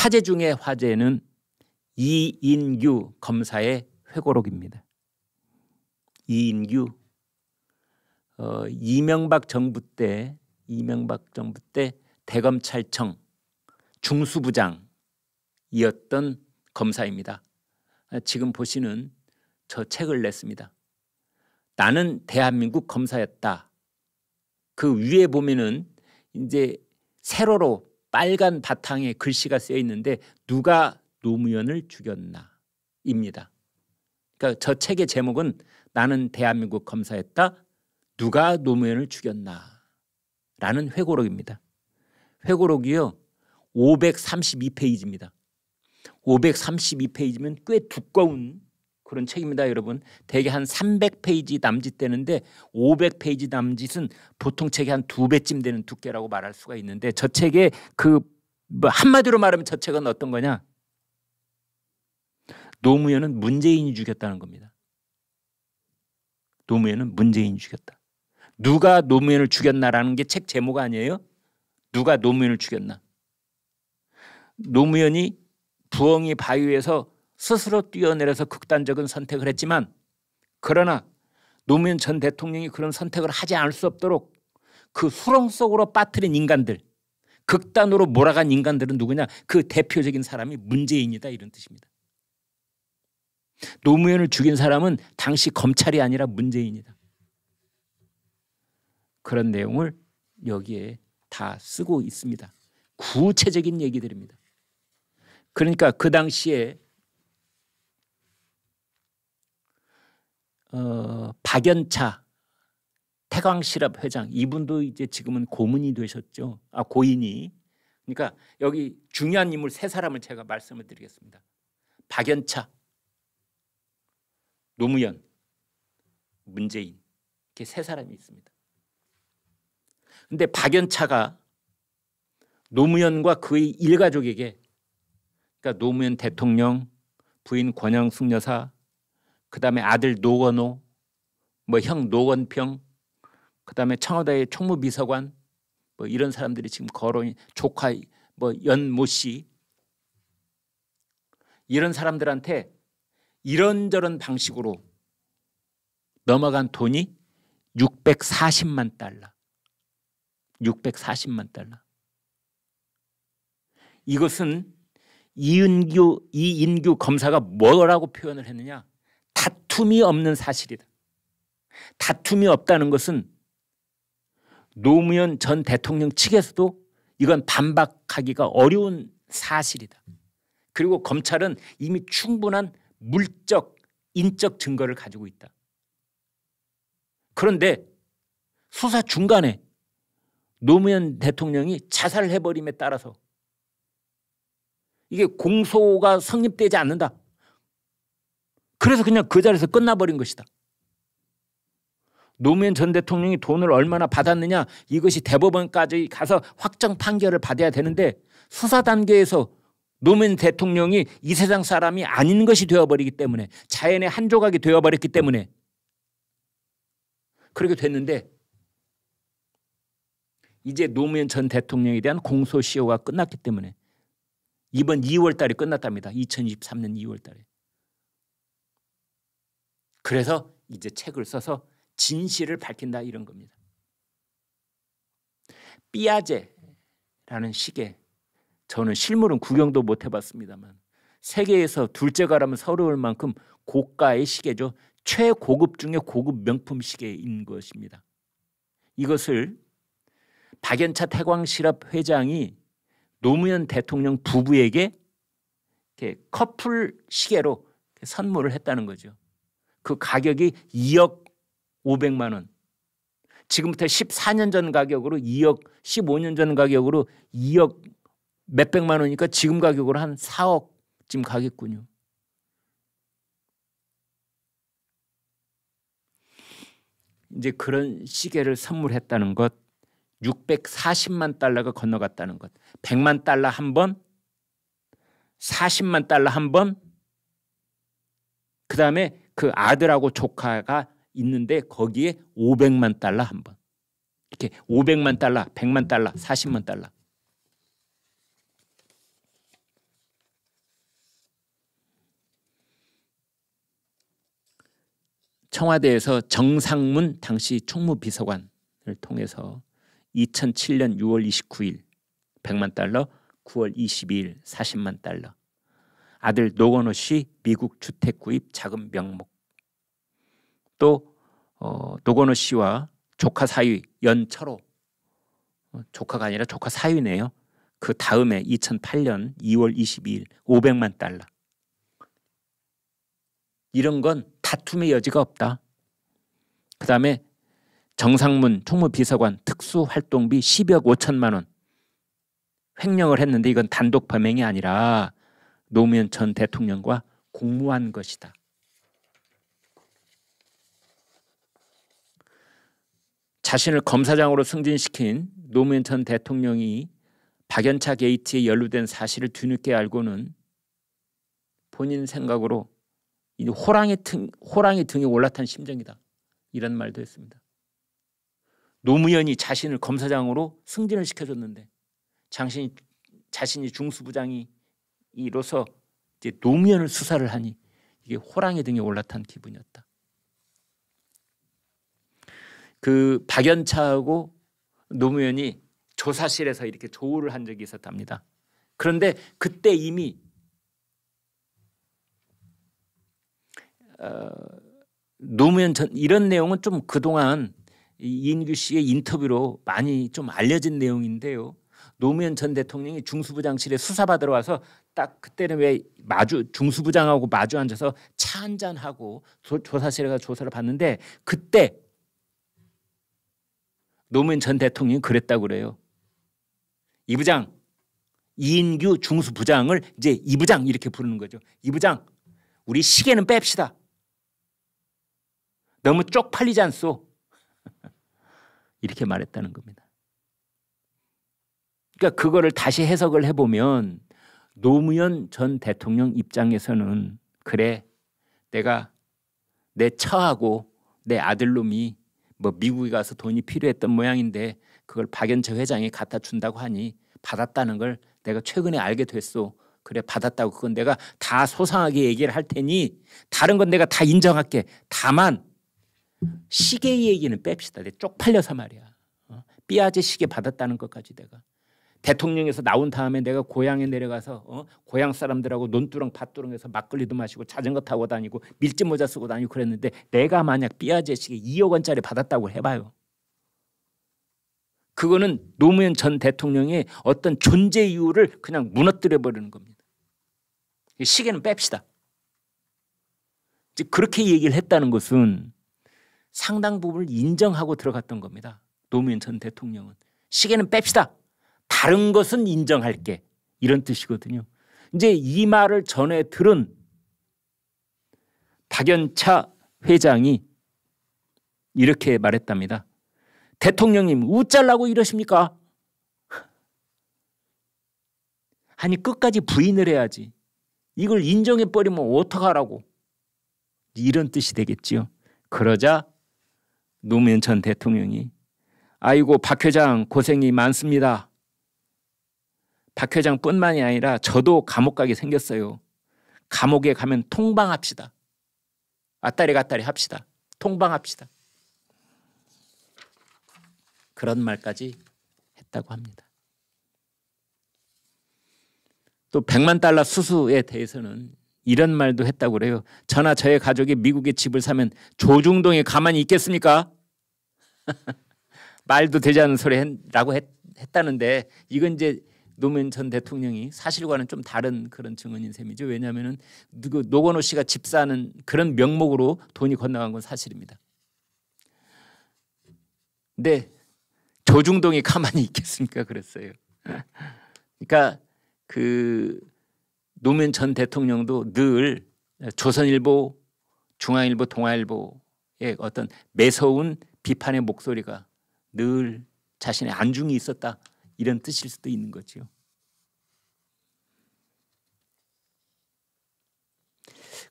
화제 중의 화제는 이인규 검사의 회고록입니다. 이인규 어, 이명박 정부 때 이명박 정부 때 대검찰청 중수부장이었던 검사입니다. 지금 보시는 저 책을 냈습니다. 나는 대한민국 검사였다. 그 위에 보면은 이제 세로로 빨간 바탕에 글씨가 쓰여 있는데 누가 노무현을 죽였나입니다. 그러니까 저 책의 제목은 나는 대한민국 검사였다. 누가 노무현을 죽였나라는 회고록입니다. 회고록이요. 532페이지입니다. 532페이지면 꽤 두꺼운 그런 책입니다, 여러분. 대개 한 300페이지 남짓 되는데 500페이지 남짓은 보통 책의 한두 배쯤 되는 두께라고 말할 수가 있는데 저 책의 그뭐 한마디로 말하면 저 책은 어떤 거냐? 노무현은 문재인이 죽였다는 겁니다. 노무현은 문재인이 죽였다. 누가 노무현을 죽였나라는 게 책 제목 아니에요? 누가 노무현을 죽였나? 노무현이 부엉이 바위에서 스스로 뛰어내려서 극단적인 선택을 했지만 그러나 노무현 전 대통령이 그런 선택을 하지 않을 수 없도록 그 수렁 속으로 빠뜨린 인간들 극단으로 몰아간 인간들은 누구냐 그 대표적인 사람이 문재인이다 이런 뜻입니다. 노무현을 죽인 사람은 당시 검찰이 아니라 문재인이다. 그런 내용을 여기에 다 쓰고 있습니다. 구체적인 얘기들입니다. 그러니까 그 당시에 어, 박연차 태광실업 회장 이분도 이제 지금은 고문이 되셨죠. 아 고인이. 그러니까 여기 중요한 인물 세 사람을 제가 말씀을 드리겠습니다. 박연차, 노무현, 문재인 이렇게 세 사람이 있습니다. 근데 박연차가 노무현과 그의 일가족에게 그러니까 노무현 대통령, 부인 권영숙 여사, 그 다음에 아들 노건호, 뭐 형 노건평, 그 다음에 청와대의 총무비서관, 뭐 이런 사람들이 지금 거론이 조카 뭐 연모 씨 이런 사람들한테 이런저런 방식으로 넘어간 돈이 640만 달러. 640만 달러. 이것은 이은규 이인규 검사가 뭐라고 표현을 했느냐? 다툼이 없는 사실이다. 다툼이 없다는 것은 노무현 전 대통령 측에서도 이건 반박하기가 어려운 사실이다. 그리고 검찰은 이미 충분한 물적, 인적 증거를 가지고 있다. 그런데 수사 중간에 노무현 대통령이 자살 해버림에 따라서 이게 공소가 성립되지 않는다. 그래서 그냥 그 자리에서 끝나버린 것이다. 노무현 전 대통령이 돈을 얼마나 받았느냐 이것이 대법원까지 가서 확정 판결을 받아야 되는데 수사 단계에서 노무현 대통령이 이 세상 사람이 아닌 것이 되어버리기 때문에 자연의 한 조각이 되어버렸기 때문에 그렇게 됐는데 이제 노무현 전 대통령에 대한 공소시효가 끝났기 때문에 이번 2월 달에 끝났답니다. 2023년 2월 달에. 그래서 이제 책을 써서 진실을 밝힌다 이런 겁니다. 삐아제라는 시계 저는 실물은 구경도 못 해봤습니다만 세계에서 둘째가라면 서러울 만큼 고가의 시계죠. 최고급 중의 고급 명품 시계인 것입니다. 이것을 박연차 태광실업 회장이 노무현 대통령 부부에게 커플 시계로 선물을 했다는 거죠. 그 가격이 2억 5 0 0만 원. 지금부터 14년 전 가격으로 2억 15년 전 가격으로 2억 몇백만 원이니까 지금 가격으로 한 4억쯤 가겠군요. 이제 그런 시계를 선물했다는 것 640만 달러가 건너갔다는 것 100만 달러 한 번 40만 달러 한 번 그 다음에 그 아들하고 조카가 있는데 거기에 500만 달러 한 번. 이렇게 500만 달러, 100만 달러, 40만 달러. 청와대에서 정상문 당시 총무비서관을 통해서 2007년 6월 29일 100만 달러, 9월 22일 40만 달러, 아들 노건호 씨 미국 주택 구입 자금 명목 또 어, 노건호 씨와 조카 사위 연철호 어, 조카가 아니라 조카 사위네요. 그 다음에 2008년 2월 22일 500만 달러 이런 건 다툼의 여지가 없다. 그 다음에 정상문 총무비서관 특수활동비 10억 5천만 원 횡령을 했는데 이건 단독 범행이 아니라 노무현 전 대통령과 공모한 것이다. 자신을 검사장으로 승진시킨 노무현 전 대통령이 박연차 게이트에 연루된 사실을 뒤늦게 알고는 본인 생각으로 이 호랑이 등 호랑이 등에 올라탄 심정이다 이런 말도 했습니다. 노무현이 자신을 검사장으로 승진을 시켜줬는데 자신이 자신이 중수부장이 이로써 이제 노무현을 수사를 하니 이게 호랑이 등에 올라탄 기분이었다. 그 박연차하고 노무현이 조사실에서 이렇게 조우를 한 적이 있었답니다. 그런데 그때 이미 어, 노무현 전 이런 내용은 좀 그동안 이인규 씨의 인터뷰로 많이 좀 알려진 내용인데요. 노무현 전 대통령이 중수부장실에 수사받으러 와서 딱 그때는 왜 마주 중수부장하고 마주 앉아서 차 한잔 하고 조사실에 가 조사를 받는데 그때 노무현 전 대통령이 그랬다고 그래요. 이부장 이인규 중수부장을 이제 이부장 이렇게 부르는 거죠. 이부장 우리 시계는 뺍시다. 너무 쪽팔리지 않소. 이렇게 말했다는 겁니다. 그러니까 그거를 다시 해석을 해보면 노무현 전 대통령 입장에서는 그래 내가 내 처하고 내 아들놈이 뭐 미국에 가서 돈이 필요했던 모양인데 그걸 박연철 회장이 갖다 준다고 하니 받았다는 걸 내가 최근에 알게 됐어 그래 받았다고 그건 내가 다 소상하게 얘기를 할 테니 다른 건 내가 다 인정할게. 다만 시계 얘기는 뺍시다. 내 쪽팔려서 말이야. 어? 삐아제 시계 받았다는 것까지 내가 대통령에서 나온 다음에 내가 고향에 내려가서 어? 고향 사람들하고 논두렁 밭두렁에서 막걸리도 마시고 자전거 타고 다니고 밀짚 모자 쓰고 다니고 그랬는데 내가 만약 삐아재식에 2억 원짜리 받았다고 해봐요. 그거는 노무현 전 대통령의 어떤 존재 이유를 그냥 무너뜨려 버리는 겁니다. 시계는 뺍시다. 그렇게 얘기를 했다는 것은 상당 부분을 인정하고 들어갔던 겁니다. 노무현 전 대통령은 시계는 뺍시다. 다른 것은 인정할게. 이런 뜻이거든요. 이제 이 말을 전해 들은 박연차 회장이 이렇게 말했답니다. 대통령님 우짤라고 이러십니까? 아니 끝까지 부인을 해야지. 이걸 인정해버리면 어떡하라고. 이런 뜻이 되겠지요. 그러자 노무현 전 대통령이 아이고 박 회장 고생이 많습니다. 박 회장뿐만이 아니라 저도 감옥 가게 생겼어요. 감옥에 가면 통방합시다. 왔다리 갔다리 합시다. 통방합시다. 그런 말까지 했다고 합니다. 또 100만 달러 수수에 대해서는 이런 말도 했다고 그래요. 저나 저의 가족이 미국에 집을 사면 조중동에 가만히 있겠습니까? 말도 되지 않은 소리라고 했다는데 이건 이제 노무현 전 대통령이 사실과는 좀 다른 그런 증언인 셈이죠. 왜냐하면은 그 노건호 씨가 집사는 하 그런 명목으로 돈이 건너간 건 사실입니다. 근데 조중동이 가만히 있겠습니까? 그랬어요. 그러니까 그 노무현 전 대통령도 늘 조선일보, 중앙일보, 동아일보의 어떤 매서운 비판의 목소리가 늘 자신의 안중이 있었다. 이런 뜻일 수도 있는 거죠.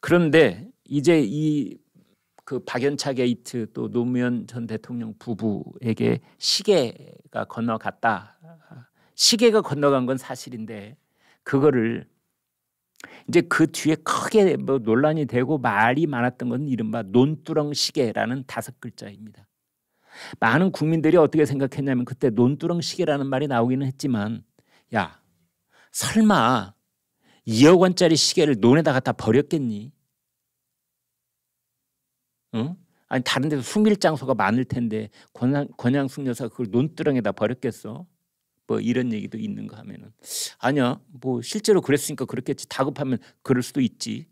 그런데 이제 이 그 박연차 게이트 또 노무현 전 대통령 부부에게 시계가 건너갔다. 시계가 건너간 건 사실인데 그거를 이제 그 뒤에 크게 뭐 논란이 되고 말이 많았던 건 이른바 논두렁 시계라는 다섯 글자입니다. 많은 국민들이 어떻게 생각했냐면 그때 논두렁 시계라는 말이 나오기는 했지만 야 설마 2억 원짜리 시계를 논에다 갖다 버렸겠니? 응? 아니 다른 데서 숨길 장소가 많을 텐데 권양, 권양숙 여사 가 그걸 논두렁에다 버렸겠어? 뭐 이런 얘기도 있는가 하면은 아니야 뭐 실제로 그랬으니까 그렇겠지 다급하면 그럴 수도 있지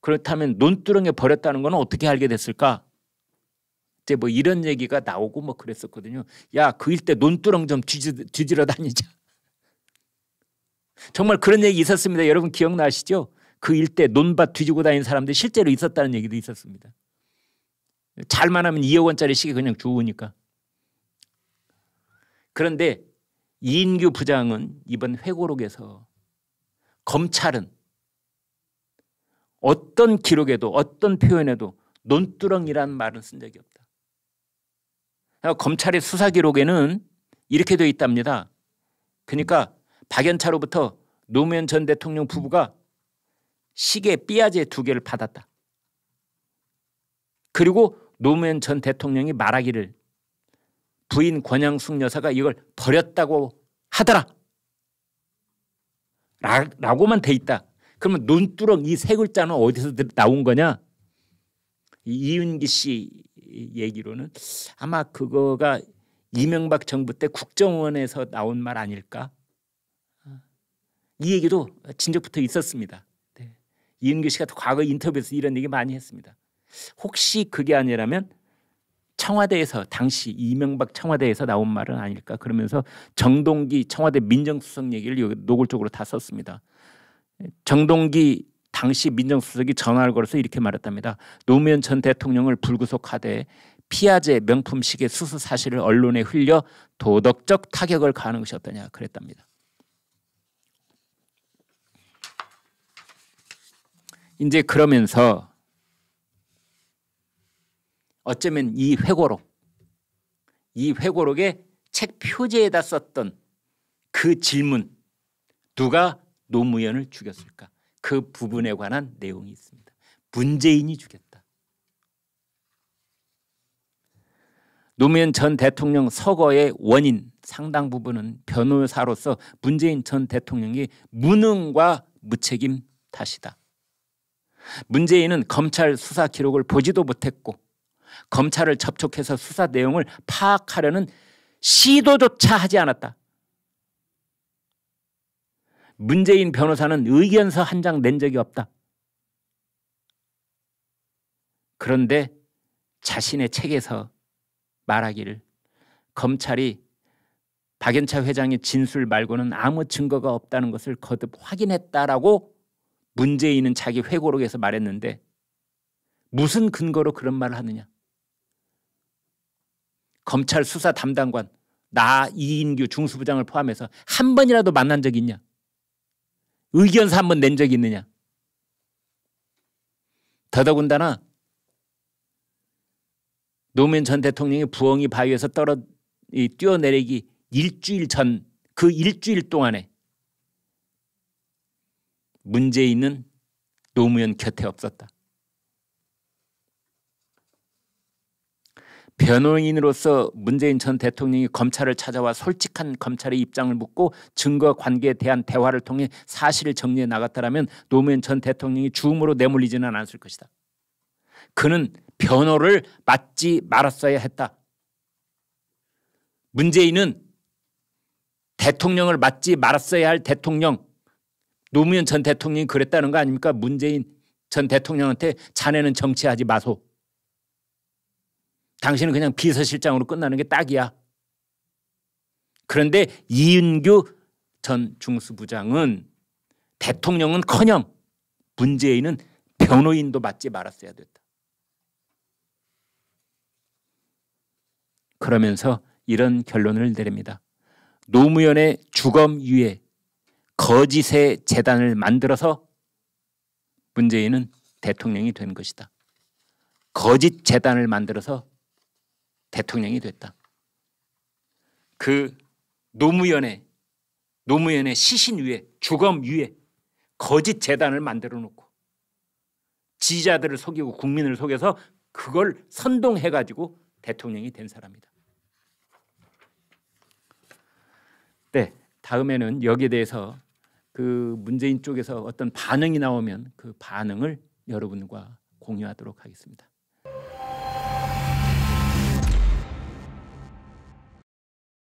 그렇다면 논두렁에 버렸다는 건 어떻게 알게 됐을까 이제 뭐 이런 얘기가 나오고 뭐 그랬었거든요. 야, 그 일대 논두렁 좀 뒤지, 러 다니자. 정말 그런 얘기 있었습니다. 여러분 기억나시죠? 그 일대 논밭 뒤지고 다니는 사람들이 실제로 있었다는 얘기도 있었습니다. 잘만 하면 2억 원짜리 시계 그냥 주우니까. 그런데 이인규 부장은 이번 회고록에서 검찰은 어떤 기록에도 어떤 표현에도 논두렁이란 말은 쓴 적이 없다. 검찰의 수사 기록에는 이렇게 되어 있답니다. 그러니까 박연차로부터 노무현 전 대통령 부부가 시계 삐아제 두 개를 받았다. 그리고 노무현 전 대통령이 말하기를 부인 권양숙 여사가 이걸 버렸다고 하더라. 라, 고만돼 있다. 그러면 논두렁 이 세 글자는 어디서 나온 거냐? 이윤기 씨 얘기로는 아마 그거가 이명박 정부 때 국정원에서 나온 말 아닐까? 이 얘기도 진작부터 있었습니다. 네. 이은규 씨가 과거 인터뷰에서 이런 얘기 많이 했습니다. 혹시 그게 아니라면 청와대에서 당시 이명박 청와대에서 나온 말은 아닐까 그러면서 정동기 청와대 민정수석 얘기를 노골적으로 다 썼습니다. 정동기 당시 민정수석이 전화를 걸어서 이렇게 말했답니다. 노무현 전 대통령을 불구속하되 피아제 명품 시계 수수 사실을 언론에 흘려 도덕적 타격을 가하는 것이 어떠냐 그랬답니다. 이제 그러면서 어쩌면 이 회고록 이 회고록에 책 표지에다 썼던 그 질문 누가 노무현을 죽였을까 그 부분에 관한 내용이 있습니다. 문재인이 죽였다. 노무현 전 대통령 서거의 원인 상당 부분은 변호사로서 문재인 전 대통령이 무능과 무책임 탓이다. 문재인은 검찰 수사 기록을 보지도 못했고 검찰을 접촉해서 수사 내용을 파악하려는 시도조차 하지 않았다. 문재인 변호사는 의견서 한 장 낸 적이 없다. 그런데 자신의 책에서 말하기를 검찰이 박연차 회장의 진술 말고는 아무 증거가 없다는 것을 거듭 확인했다라고 문재인은 자기 회고록에서 말했는데 무슨 근거로 그런 말을 하느냐. 검찰 수사 담당관 나 이인규 중수부장을 포함해서 한 번이라도 만난 적 있냐. 의견서 한 번 낸 적이 있느냐? 더더군다나 노무현 전대통령의 부엉이 바위에서 떨어 이, 뛰어내리기 일주일 전 그 일주일 동안에 문제 있는 노무현 곁에 없었다. 변호인으로서 문재인 전 대통령이 검찰을 찾아와 솔직한 검찰의 입장을 묻고 증거 관계에 대한 대화를 통해 사실을 정리해 나갔다면 노무현 전 대통령이 주음으로 내몰리지는 않았을 것이다. 그는 변호를 맞지 말았어야 했다. 문재인은 대통령을 맞지 말았어야 할 대통령 노무현 전 대통령이 그랬다는 거 아닙니까? 문재인 전 대통령한테 자네는 정치하지 마소. 당신은 그냥 비서실장으로 끝나는 게 딱이야. 그런데 이은규 전 중수부장은 대통령은커녕 문재인은 변호인도 맞지 말았어야 됐다. 그러면서 이런 결론을 내립니다. 노무현의 주검 위에 거짓의 재단을 만들어서 문재인은 대통령이 된 것이다. 거짓 재단을 만들어서 대통령이 됐다. 그 노무현의 노무현의 시신 위에 주검 위에 거짓 재단을 만들어 놓고 지자들을 속이고 국민을 속여서 그걸 선동해 가지고 대통령이 된 사람이다. 네, 다음에는 여기에 대해서 그 문재인 쪽에서 어떤 반응이 나오면 그 반응을 여러분과 공유하도록 하겠습니다.